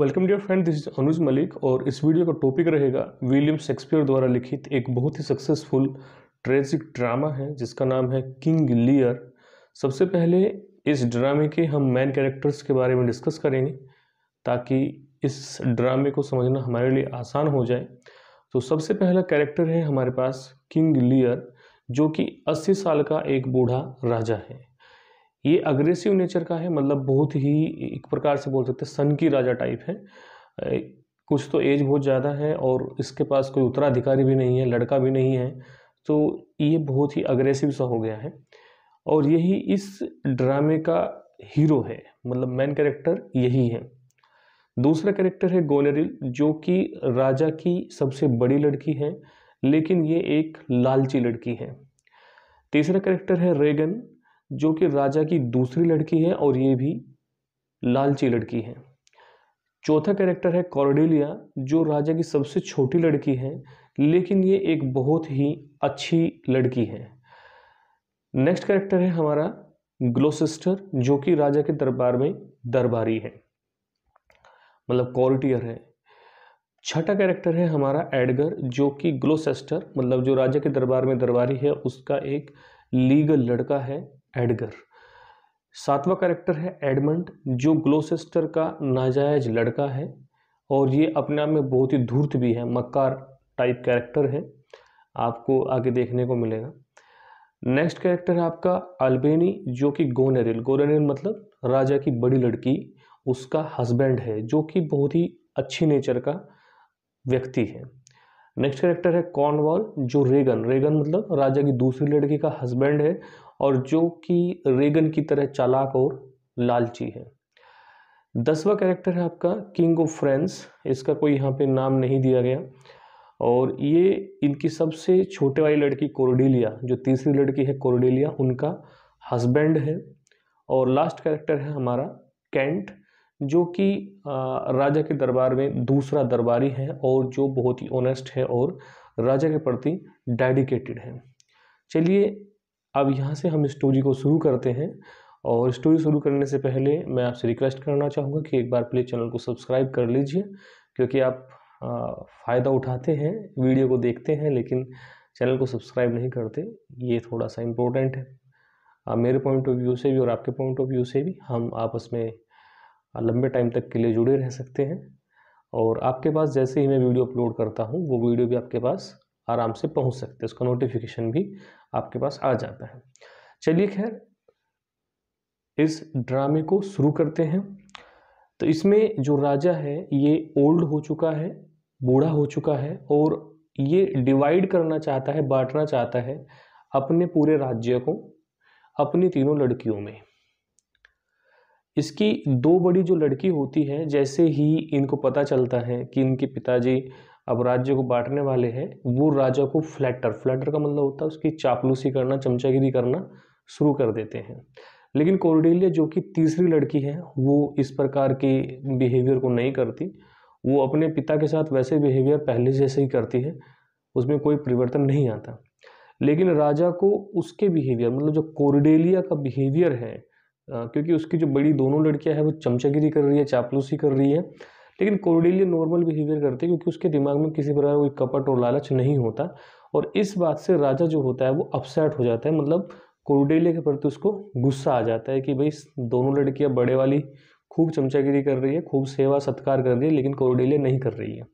welcome dear friend this is Anuj Malik और इस video का टॉपिक रहेगा विलियम शेक्सपियर द्वारा लिखित एक बहुत ही सक्सेसफुल ट्रेजिक ड्रामा है जिसका नाम है किंग लियर सबसे पहले इस ड्रामे के हम मेन कैरेक्टर्स के बारे में डिस्कस करेंगे ताकि इस ड्रामे को समझना हमारे लिए आसान हो जाए तो सबसे पहला कैरेक्टर है हमारे पास किंग लियर जो कि अस्सी साल का एक बूढ़ा राजा है ये अग्रेसिव नेचर का है मतलब बहुत ही एक प्रकार से बोल सकते हैं सन की राजा टाइप है कुछ तो एज बहुत ज़्यादा है और इसके पास कोई उत्तराधिकारी भी नहीं है लड़का भी नहीं है तो ये बहुत ही अग्रेसिव सा हो गया है और यही इस ड्रामे का हीरो है मतलब मेन कैरेक्टर यही है दूसरा कैरेक्टर है गोनेरिल जो कि राजा की सबसे बड़ी लड़की है लेकिन ये एक लालची लड़की है तीसरा कैरेक्टर है रेगन जो कि राजा की दूसरी लड़की है और ये भी लालची लड़की है चौथा कैरेक्टर है कॉर्डेलिया जो राजा की सबसे छोटी लड़की है लेकिन ये एक बहुत ही अच्छी लड़की है नेक्स्ट कैरेक्टर है हमारा ग्लोसिस्टर जो कि राजा के दरबार में दरबारी है मतलब कॉर्टियर है छठा कैरेक्टर है हमारा एडगर जो कि ग्लोसेस्टर मतलब जो राजा के दरबार में दरबारी है उसका एक लीगल लड़का है एडगर सातवां कैरेक्टर है एडमंड जो ग्लोसेस्टर का नाजायज लड़का है और ये अपने आप में बहुत ही धूर्त भी है मक्कार टाइप कैरेक्टर है आपको आगे देखने को मिलेगा नेक्स्ट कैरेक्टर है आपका अल्बेनी जो कि गोनेरिल गोनेरिल मतलब राजा की बड़ी लड़की उसका हस्बैंड है जो कि बहुत ही अच्छी नेचर का व्यक्ति है नेक्स्ट कैरेक्टर है कॉर्नवॉल जो रेगन रेगन मतलब राजा की दूसरी लड़की का हस्बैंड है और जो कि रेगन की तरह चालाक और लालची है दसवा कैरेक्टर है आपका किंग ऑफ फ्रेंड्स इसका कोई यहाँ पे नाम नहीं दिया गया और ये इनकी सबसे छोटे वाली लड़की कोरडेलिया जो तीसरी लड़की है कोरडेलिया उनका हस्बैंड है और लास्ट कैरेक्टर है हमारा कैंट जो कि राजा के दरबार में दूसरा दरबारी है और जो बहुत ही ऑनेस्ट है और राजा के प्रति डेडिकेटेड है चलिए अब यहाँ से हम स्टोरी को शुरू करते हैं और स्टोरी शुरू करने से पहले मैं आपसे रिक्वेस्ट करना चाहूँगा कि एक बार प्ले चैनल को सब्सक्राइब कर लीजिए क्योंकि आप फ़ायदा उठाते हैं वीडियो को देखते हैं लेकिन चैनल को सब्सक्राइब नहीं करते ये थोड़ा सा इम्पोर्टेंट है मेरे पॉइंट ऑफ व्यू से भी और आपके पॉइंट ऑफ व्यू से भी हम आपस में लंबे टाइम तक के लिए जुड़े रह सकते हैं और आपके पास जैसे ही मैं वीडियो अपलोड करता हूँ वो वीडियो भी आपके पास आराम से पहुंच सकते हैं उसका नोटिफिकेशन भी आपके पास आ जाता है चलिए खैर इस ड्रामे को शुरू करते हैं तो इसमें जो राजा है ये ओल्ड हो चुका है बूढ़ा हो चुका है और ये डिवाइड करना चाहता है बांटना चाहता है अपने पूरे राज्य को अपनी तीनों लड़कियों में इसकी दो बड़ी जो लड़की होती है जैसे ही इनको पता चलता है कि इनके पिताजी अब राज्य को बांटने वाले हैं वो राजा को फ्लैटर फ्लैटर का मतलब होता है उसकी चापलूसी करना चमचागिरी करना शुरू कर देते हैं लेकिन कोरडेलिया जो कि तीसरी लड़की है वो इस प्रकार की बिहेवियर को नहीं करती वो अपने पिता के साथ वैसे बिहेवियर पहले जैसे ही करती है उसमें कोई परिवर्तन नहीं आता लेकिन राजा को उसके बिहेवियर मतलब जो कोरडेलिया का बिहेवियर है क्योंकि उसकी जो बड़ी दोनों लड़कियां हैं वो चमचागिरी कर रही है चापलूसी कर रही है लेकिन कोरडेलिया नॉर्मल बिहेवियर करते हैं क्योंकि उसके दिमाग में किसी प्रकार कोई कपट और लालच नहीं होता और इस बात से राजा जो होता है वो अपसेट हो जाता है मतलब कोरडेलिया के प्रति उसको गुस्सा आ जाता है कि भाई दोनों लड़कियाँ बड़े वाली खूब चमचागिरी कर रही है खूब सेवा सत्कार कर रही है लेकिन कोरडेलिया नहीं कर रही है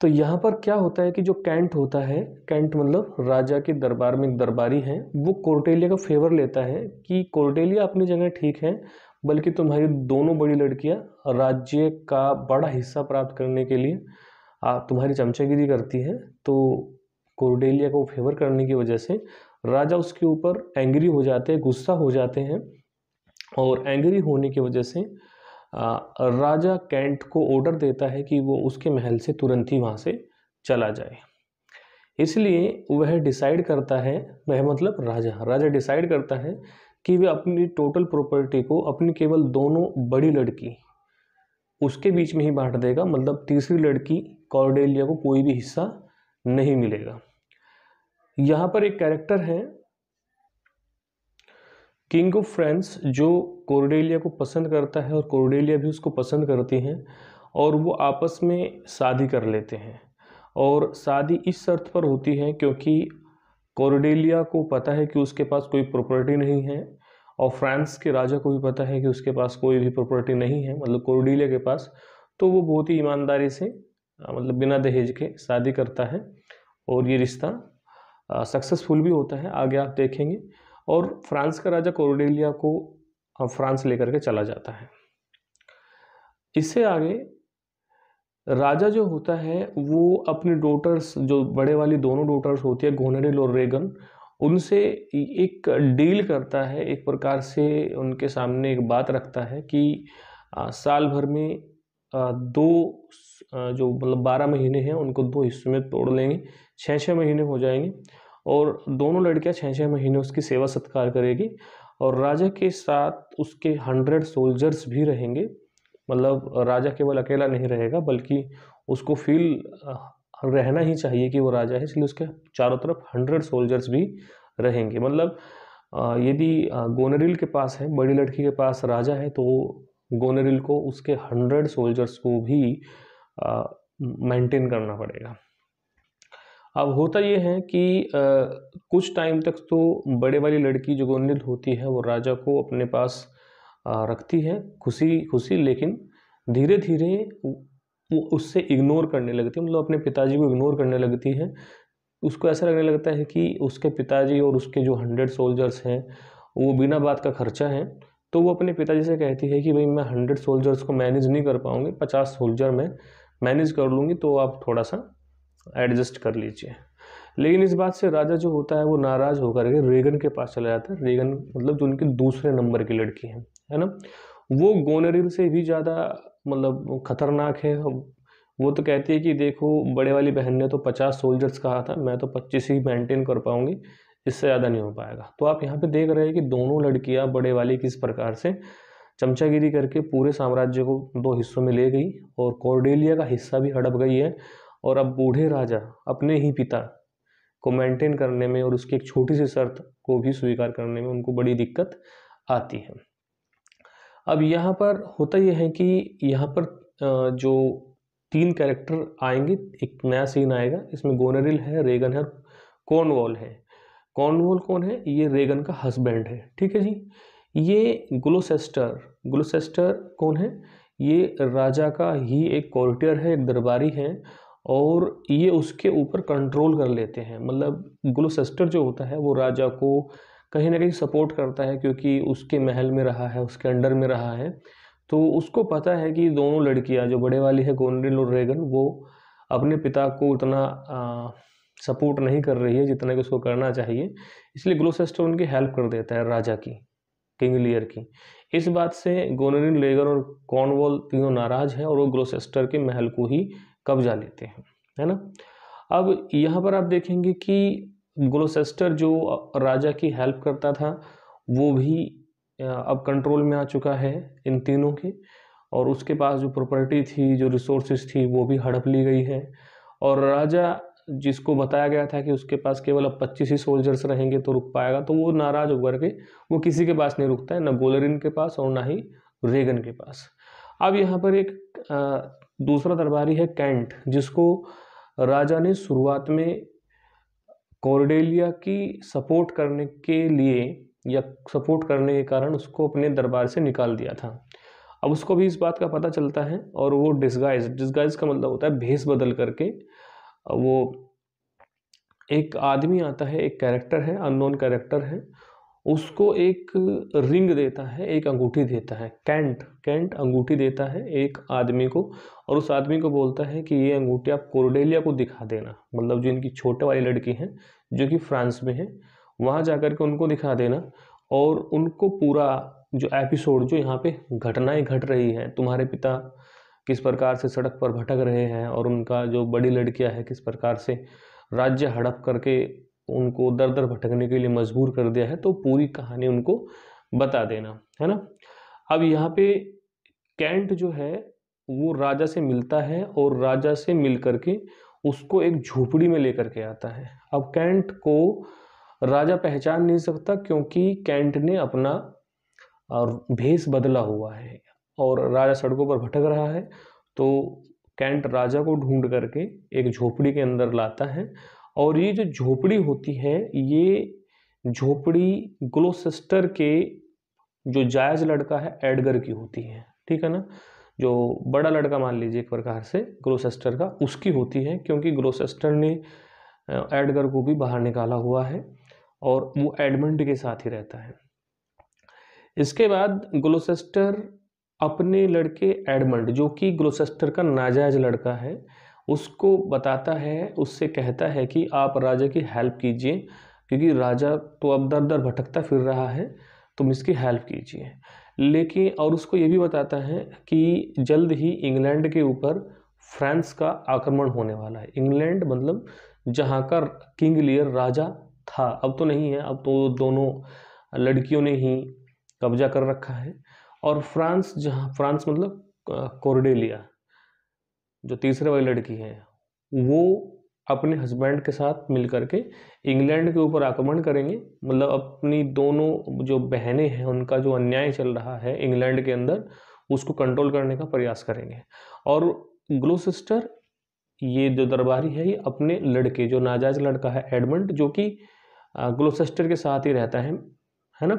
तो यहाँ पर क्या होता है कि जो कैंट होता है कैंट मतलब राजा के दरबार में दरबारी हैं वो कोरटेलिया का फेवर लेता है कि कोरटेलिया अपनी जगह ठीक है बल्कि तुम्हारी दोनों बड़ी लड़कियां राज्य का बड़ा हिस्सा प्राप्त करने के लिए आप तुम्हारी चमचागिरी करती है तो कोर्डेलिया को फेवर करने की वजह से राजा उसके ऊपर एंग्री हो जाते हैं गुस्सा हो जाते हैं और एंग्री होने की वजह से राजा कैंट को ऑर्डर देता है कि वो उसके महल से तुरंत ही वहाँ से चला जाए इसलिए वह डिसाइड करता है वह मतलब राजा राजा डिसाइड करता है कि वे अपनी टोटल प्रॉपर्टी को अपनी केवल दोनों बड़ी लड़की उसके बीच में ही बांट देगा मतलब तीसरी लड़की कॉर्डेलिया को कोई भी हिस्सा नहीं मिलेगा यहाँ पर एक कैरेक्टर है किंग ऑफ फ्रेंड्स जो कॉर्डेलिया को पसंद करता है और कॉर्डेलिया भी उसको पसंद करती हैं और वो आपस में शादी कर लेते हैं और शादी इस शर्त पर होती है क्योंकि कॉरडेलिया को पता है कि उसके पास कोई प्रॉपर्टी नहीं है और फ्रांस के राजा को भी पता है कि उसके पास कोई भी प्रॉपर्टी नहीं है मतलब कॉरडेलिया के पास तो वो बहुत ही ईमानदारी से मतलब बिना दहेज के शादी करता है और ये रिश्ता सक्सेसफुल भी होता है आगे आप देखेंगे और फ्रांस का राजा कॉरडेलिया को फ्रांस लेकर के चला जाता है इससे आगे राजा जो होता है वो अपने डोटर्स जो बड़े वाली दोनों डोटर्स होती है गोनरिल और रेगन उनसे एक डील करता है एक प्रकार से उनके सामने एक बात रखता है कि साल भर में दो जो मतलब बारह महीने हैं उनको दो हिस्सों में तोड़ लेंगे छः छः महीने हो जाएंगे और दोनों लड़कियां छः छः महीने उसकी सेवा सत्कार करेगी और राजा के साथ उसके हंड्रेड सोल्जर्स भी रहेंगे मतलब राजा केवल अकेला नहीं रहेगा बल्कि उसको फील रहना ही चाहिए कि वो राजा है इसलिए उसके चारों तरफ हंड्रेड सोल्जर्स भी रहेंगे मतलब यदि गोनरिल के पास है बड़ी लड़की के पास राजा है तो गोनरिल को उसके हंड्रेड सोल्जर्स को भी मेंटेन करना पड़ेगा अब होता यह है कि आ, कुछ टाइम तक तो बड़े वाली लड़की जो गोनरिल होती है वो राजा को अपने पास रखती है खुशी खुशी लेकिन धीरे धीरे वो उससे इग्नोर करने लगती है मतलब अपने पिताजी को इग्नोर करने लगती है उसको ऐसा लगने लगता है कि उसके पिताजी और उसके जो हंड्रेड सोल्जर्स हैं वो बिना बात का खर्चा है तो वो अपने पिताजी से कहती है कि भाई मैं हंड्रेड सोल्जर्स को मैनेज नहीं कर पाऊँगी पचास सोल्जर मैं मैनेज कर लूँगी तो आप थोड़ा सा एडजस्ट कर लीजिए लेकिन इस बात से राजा जो होता है वो नाराज़ होकर के रेगन के पास चला जाता है रेगन मतलब जो उनके दूसरे नंबर की लड़की है है ना वो गोनरिल से भी ज़्यादा मतलब खतरनाक है वो तो कहती है कि देखो बड़े वाली बहन ने तो पचास सोल्जर्स कहा था मैं तो पच्चीस ही मेंटेन कर पाऊंगी इससे ज़्यादा नहीं हो पाएगा तो आप यहाँ पे देख रहे हैं कि दोनों लड़कियाँ बड़े वाली किस प्रकार से चमचागिरी करके पूरे साम्राज्य को दो हिस्सों में ले गई और कॉर्डेलिया का हिस्सा भी हड़प गई है और अब बूढ़े राजा अपने ही पिता को मेंटेन करने में और उसकी एक छोटी सी शर्त को भी स्वीकार करने में उनको बड़ी दिक्कत आती है अब यहाँ पर होता यह है कि यहाँ पर जो तीन कैरेक्टर आएंगे एक नया सीन आएगा इसमें गोनरिल है रेगन है कॉर्नवॉल है कॉर्नवॉल कौन है ये रेगन का हस्बैंड है ठीक है जी ये ग्लोसेस्टर ग्लोसेस्टर कौन है ये राजा का ही एक कॉर्टियर है एक दरबारी है और ये उसके ऊपर कंट्रोल कर लेते हैं मतलब ग्लोसेस्टर जो होता है वो राजा को कहीं ना कहीं सपोर्ट करता है क्योंकि उसके महल में रहा है उसके अंडर में रहा है तो उसको पता है कि दोनों लड़कियाँ जो बड़े वाली है गोनरिल और रेगन वो अपने पिता को उतना आ, सपोर्ट नहीं कर रही है जितना कि उसको करना चाहिए इसलिए ग्लोसेस्टर उनकी हेल्प कर देता है राजा की किंग लियर की इस बात से गोनरिन लेगर और कॉर्नवॉल तीनों नाराज हैं और वो ग्लोसेस्टर के महल को ही कब्जा लेते हैं है ना अब यहाँ पर आप देखेंगे कि ग्लोसेस्टर जो राजा की हेल्प करता था वो भी अब कंट्रोल में आ चुका है इन तीनों के और उसके पास जो प्रॉपर्टी थी जो रिसोर्सेज थी वो भी हड़प ली गई है और राजा जिसको बताया गया था कि उसके पास केवल अब पच्चीस ही सोल्जर्स रहेंगे तो रुक पाएगा तो वो नाराज़ होकर के वो किसी के पास नहीं रुकता है ना गोलरिन के पास और ना ही रेगन के पास अब यहाँ पर एक दूसरा दरबारी है कैंट जिसको राजा ने शुरुआत में कॉर्डेलिया की सपोर्ट करने के लिए या सपोर्ट करने के कारण उसको अपने दरबार से निकाल दिया था अब उसको भी इस बात का पता चलता है और वो डिस्गाइज डिस्गाइज का मतलब होता है भेस बदल करके वो एक आदमी आता है एक कैरेक्टर है अननोन कैरेक्टर है उसको एक रिंग देता है एक अंगूठी देता है कैंट कैंट अंगूठी देता है एक आदमी को और उस आदमी को बोलता है कि ये अंगूठी आप कोरडेलिया को दिखा देना मतलब जो इनकी छोटे वाली लड़की हैं जो कि फ्रांस में है वहाँ जा कर के उनको दिखा देना और उनको पूरा जो एपिसोड जो यहाँ पे घटनाएं घट रही हैं तुम्हारे पिता किस प्रकार से सड़क पर भटक रहे हैं और उनका जो बड़ी लड़कियाँ है किस प्रकार से राज्य हड़प करके तो उनको दर दर भटकने के लिए मजबूर कर दिया है तो पूरी कहानी उनको बता देना है ना अब यहाँ पे कैंट जो है वो राजा से मिलता है और राजा से मिल करके उसको एक झोपड़ी में लेकर के आता है अब कैंट को राजा पहचान नहीं सकता क्योंकि कैंट ने अपना और भेस बदला हुआ है और राजा सड़कों पर भटक रहा है तो कैंट राजा को ढूंढ करके एक झोपड़ी के अंदर लाता है और ये जो झोपड़ी होती है ये झोपड़ी ग्लोसेस्टर के जो जायज लड़का है एडगर की होती है ठीक है ना जो बड़ा लड़का मान लीजिए एक प्रकार से ग्लोसेस्टर का उसकी होती है क्योंकि ग्लोसेस्टर ने एडगर को भी बाहर निकाला हुआ है और वो एडमंड के साथ ही रहता है इसके बाद ग्लोसेस्टर अपने लड़के एडमंड जो कि ग्लोसेस्टर का नाजायज लड़का है उसको बताता है उससे कहता है कि आप राजा की हेल्प कीजिए क्योंकि राजा तो अब दर दर भटकता फिर रहा है तुम इसकी हेल्प कीजिए लेकिन और उसको ये भी बताता है कि जल्द ही इंग्लैंड के ऊपर फ्रांस का आक्रमण होने वाला है इंग्लैंड मतलब जहाँ का किंग लियर राजा था अब तो नहीं है अब तो दोनों लड़कियों ने ही कब्जा कर रखा है और फ्रांस जहाँ फ्रांस मतलब कोर्डेलिया जो तीसरे वाली लड़की है वो अपने हस्बैंड के साथ मिल के इंग्लैंड के ऊपर आक्रमण करेंगे मतलब अपनी दोनों जो बहनें हैं उनका जो अन्याय चल रहा है इंग्लैंड के अंदर उसको कंट्रोल करने का प्रयास करेंगे और ग्लो सिस्टर ये जो दरबारी है ये अपने लड़के जो नाजायज़ लड़का है एडमंड जो कि ग्लोसेस्टर के साथ ही रहता है है ना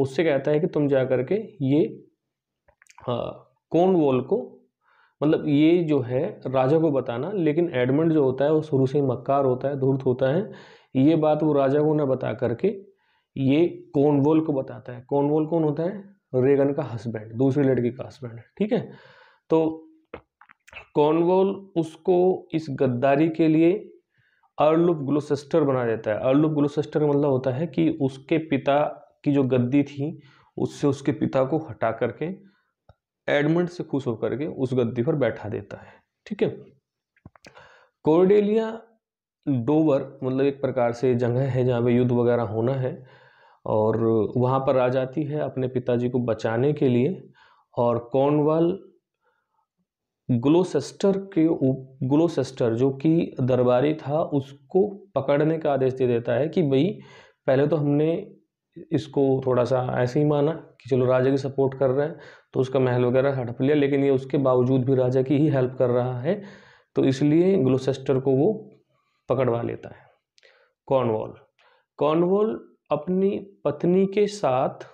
उससे कहता है कि तुम जा करके ये वॉल को मतलब ये जो है राजा को बताना लेकिन एडमंड जो होता है वो शुरू से ही मक्कार होता है धूर्त होता है ये बात वो राजा को ना बता करके ये कॉनवोल को बताता है कॉनवोल कौन होता है रेगन का हस्बैंड दूसरी लड़की का हस्बैंड ठीक है तो कॉनवोल उसको इस गद्दारी के लिए अर्लुप ग्लोसेस्टर बना देता है अर्लुप ग्लोसेस्टर मतलब होता है कि उसके पिता की जो गद्दी थी उससे उसके पिता को हटा करके एडमंड से खुश होकर के उस गद्दी पर बैठा देता है ठीक है कोर्डेलिया डोवर मतलब एक प्रकार से जगह है जहाँ पे युद्ध वगैरह होना है और वहाँ पर आ जाती है अपने पिताजी को बचाने के लिए और कॉर्नवाल ग्लोसेस्टर के ग्लोसेस्टर जो कि दरबारी था उसको पकड़ने का आदेश दे देता है कि भाई पहले तो हमने इसको थोड़ा सा ऐसे ही माना कि चलो राजा की सपोर्ट कर रहे हैं तो उसका महल वगैरह हड़प लिया लेकिन ये उसके बावजूद भी राजा की ही हेल्प कर रहा है तो इसलिए ग्लोसेस्टर को वो पकड़वा लेता है कॉर्नवॉल कॉर्नवॉल अपनी पत्नी के साथ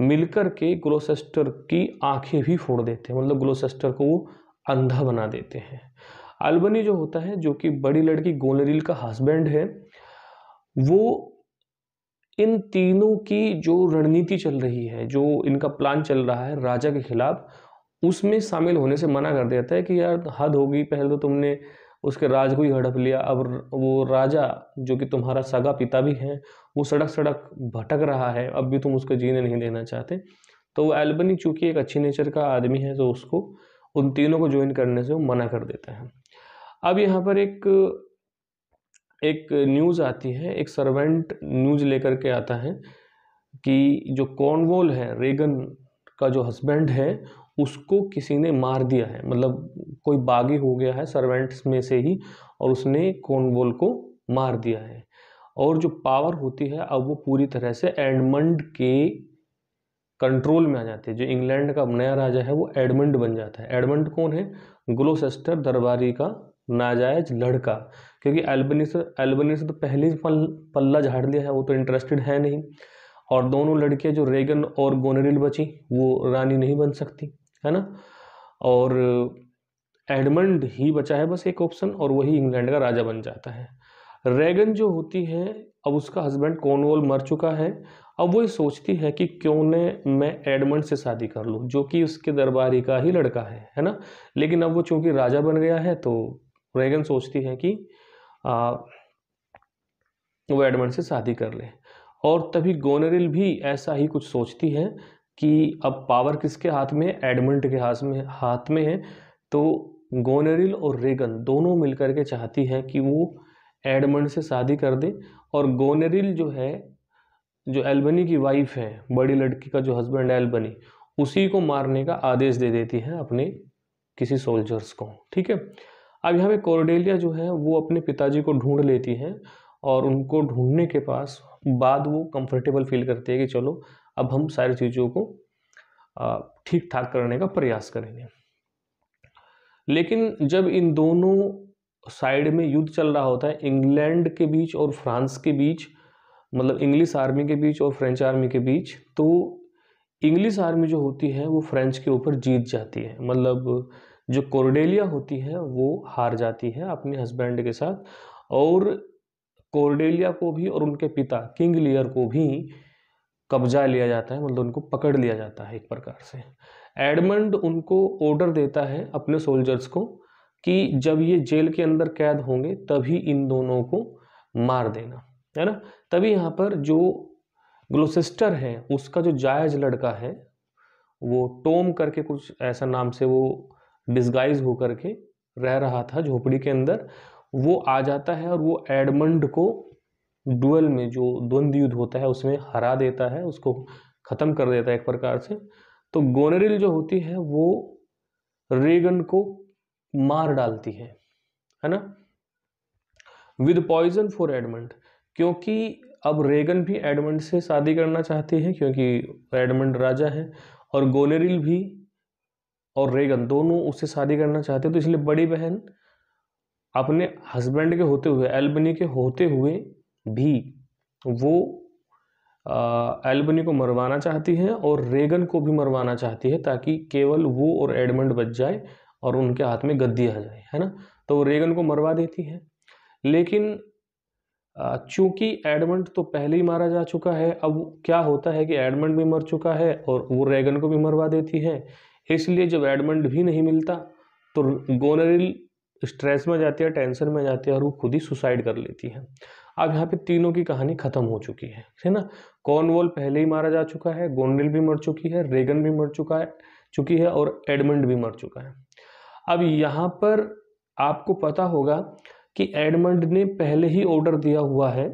मिलकर के ग्लोसेस्टर की आंखें भी फोड़ देते हैं मतलब ग्लोसेस्टर को वो अंधा बना देते हैं अल्बनी जो होता है जो कि बड़ी लड़की गोलरील का हस्बैंड है वो इन तीनों की जो रणनीति चल रही है जो इनका प्लान चल रहा है राजा के खिलाफ उसमें शामिल होने से मना कर देता है कि यार हद होगी पहले तो तुमने उसके राज को ही हड़प लिया अब वो राजा जो कि तुम्हारा सगा पिता भी है वो सड़क सड़क भटक रहा है अब भी तुम उसको जीने नहीं देना चाहते तो वो एल्बनी चूँकि एक अच्छी नेचर का आदमी है तो उसको उन तीनों को ज्वाइन करने से वो मना कर देता है अब यहाँ पर एक एक न्यूज़ आती है एक सर्वेंट न्यूज़ लेकर के आता है कि जो कॉर्नवॉल है रेगन का जो हस्बैंड है उसको किसी ने मार दिया है मतलब कोई बागी हो गया है सर्वेंट्स में से ही और उसने कॉर्नवॉल को मार दिया है और जो पावर होती है अब वो पूरी तरह से एडमंड के कंट्रोल में आ जाती है जो इंग्लैंड का नया राजा है वो एडमंड बन जाता है एडमंड कौन है ग्लोसेस्टर दरबारी का नाजायज लड़का क्योंकि एल्बनी से एल्बनी से तो पहले ही पल, पल्ला झाड़ लिया है वो तो इंटरेस्टेड है नहीं और दोनों लड़कियां जो रेगन और गोनरिल बची वो रानी नहीं बन सकती है ना और एडमंड ही बचा है बस एक ऑप्शन और वही इंग्लैंड का राजा बन जाता है रेगन जो होती है अब उसका हस्बैंड कॉर्नवॉल मर चुका है अब वो ये सोचती है कि क्यों ने मैं एडमंड से शादी कर लूँ जो कि उसके दरबारी का ही लड़का है है ना लेकिन अब वो चूँकि राजा बन गया है तो रेगन सोचती है कि आ, वो एडमंड से शादी कर ले और तभी गोनरिल भी ऐसा ही कुछ सोचती है कि अब पावर किसके हाथ में एडमंड के हाथ में हाथ में है तो गोनरिल और रेगन दोनों मिलकर के चाहती हैं कि वो एडमंड से शादी कर दे और गोनरिल जो है जो एल्बनी की वाइफ है बड़ी लड़की का जो हस्बैंड है एल्बनी उसी को मारने का आदेश दे देती है अपने किसी सोल्जर्स को ठीक है अब यहाँ पे कोर्डेलिया जो है वो अपने पिताजी को ढूंढ लेती है और उनको ढूंढने के पास बाद वो कंफर्टेबल फील करती है कि चलो अब हम सारी चीज़ों को ठीक ठाक करने का प्रयास करेंगे लेकिन जब इन दोनों साइड में युद्ध चल रहा होता है इंग्लैंड के बीच और फ्रांस के बीच मतलब इंग्लिश आर्मी के बीच और फ्रेंच आर्मी के बीच तो इंग्लिश आर्मी जो होती है वो फ्रेंच के ऊपर जीत जाती है मतलब जो कोर्डेलिया होती है वो हार जाती है अपने हस्बैंड के साथ और कोर्डेलिया को भी और उनके पिता किंग लियर को भी कब्जा लिया जाता है मतलब उनको पकड़ लिया जाता है एक प्रकार से एडमंड उनको ऑर्डर देता है अपने सोल्जर्स को कि जब ये जेल के अंदर कैद होंगे तभी इन दोनों को मार देना है ना तभी यहाँ पर जो ग्लोसिस्टर है उसका जो जायज लड़का है वो टोम करके कुछ ऐसा नाम से वो डिस्गाइज होकर के रह रहा था झोपड़ी के अंदर वो आ जाता है और वो एडमंड को डुअल में जो द्वंद युद्ध होता है उसमें हरा देता है उसको ख़त्म कर देता है एक प्रकार से तो गोनेरिल जो होती है वो रेगन को मार डालती है है ना विद पॉइजन फॉर एडमंड क्योंकि अब रेगन भी एडमंड से शादी करना चाहती है क्योंकि एडमंड राजा है और गोनेरिल भी और रेगन दोनों उससे शादी करना चाहते तो इसलिए बड़ी बहन अपने हस्बैंड के होते हुए एल्बनी के होते हुए भी वो एल्बनी को मरवाना चाहती है और रेगन को भी मरवाना चाहती है ताकि केवल वो और एडमंड बच जाए और उनके हाथ में गद्दी आ जाए है ना तो वो रेगन को मरवा देती है लेकिन चूंकि एडमंड तो पहले ही मारा जा चुका है अब क्या होता है कि एडमंड भी मर चुका है और वो रेगन को भी मरवा देती है इसलिए जब एडमंड भी नहीं मिलता तो गोनरिल स्ट्रेस में जाती है टेंशन में जाती है और वो खुद ही सुसाइड कर लेती है अब यहाँ पे तीनों की कहानी खत्म हो चुकी है है ना कॉर्नवॉल पहले ही मारा जा चुका है गोनरिल भी मर चुकी है रेगन भी मर चुका है चुकी है और एडमंड भी मर चुका है अब यहाँ पर आपको पता होगा कि एडमंड ने पहले ही ऑर्डर दिया हुआ है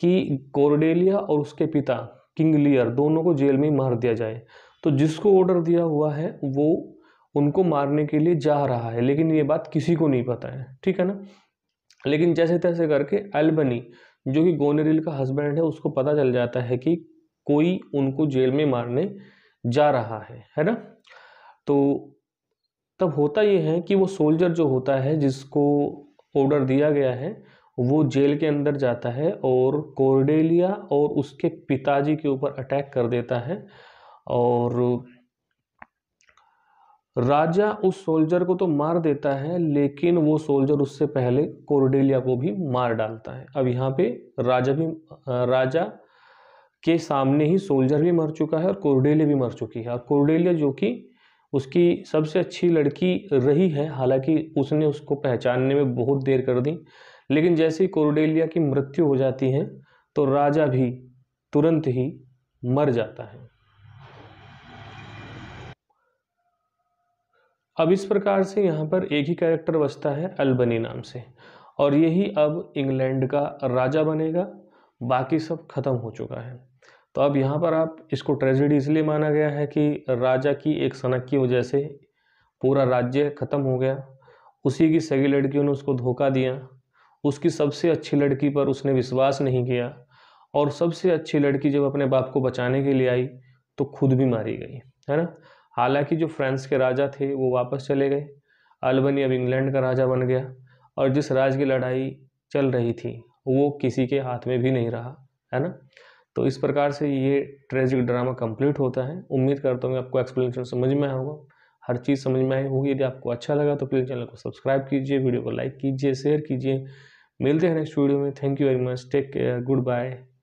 कि कोर्डेलिया और उसके पिता किंग लियर दोनों को जेल में मार दिया जाए तो जिसको ऑर्डर दिया हुआ है वो उनको मारने के लिए जा रहा है लेकिन ये बात किसी को नहीं पता है ठीक है ना लेकिन जैसे तैसे करके अल्बनी जो कि गोनेरिल का हस्बैंड है उसको पता चल जाता है कि कोई उनको जेल में मारने जा रहा है है ना तो तब होता ये है कि वो सोल्जर जो होता है जिसको ऑर्डर दिया गया है वो जेल के अंदर जाता है और कोर्डेलिया और उसके पिताजी के ऊपर अटैक कर देता है और राजा उस सोल्जर को तो मार देता है लेकिन वो सोल्जर उससे पहले कोरडेलिया को भी मार डालता है अब यहाँ पे राजा भी राजा के सामने ही सोल्जर भी मर चुका है और कोरडेलिया भी मर चुकी है और कोरडेलिया जो कि उसकी सबसे अच्छी लड़की रही है हालांकि उसने उसको पहचानने में बहुत देर कर दी लेकिन जैसे ही कोरडेलिया की मृत्यु हो जाती है तो राजा भी तुरंत ही मर जाता है अब इस प्रकार से यहाँ पर एक ही कैरेक्टर बचता है अल्बनी नाम से और यही अब इंग्लैंड का राजा बनेगा बाकी सब खत्म हो चुका है तो अब यहाँ पर आप इसको ट्रेजिडी इसलिए माना गया है कि राजा की एक सनक की वजह से पूरा राज्य खत्म हो गया उसी की सगी लड़कियों ने उसको धोखा दिया उसकी सबसे अच्छी लड़की पर उसने विश्वास नहीं किया और सबसे अच्छी लड़की जब अपने बाप को बचाने के लिए आई तो खुद भी मारी गई है ना हालांकि जो फ्रांस के राजा थे वो वापस चले गए अल्बनी अब इंग्लैंड का राजा बन गया और जिस राज की लड़ाई चल रही थी वो किसी के हाथ में भी नहीं रहा है ना तो इस प्रकार से ये ट्रेजिक ड्रामा कंप्लीट होता है उम्मीद करता हूँ मैं आपको एक्सप्लेनेशन समझ में आया होगा हर चीज़ समझ में आई होगी यदि आपको अच्छा लगा तो प्लीज़ चैनल को सब्सक्राइब कीजिए वीडियो को लाइक कीजिए शेयर कीजिए मिलते हैं नेक्स्ट वीडियो में thank you very much take care good bye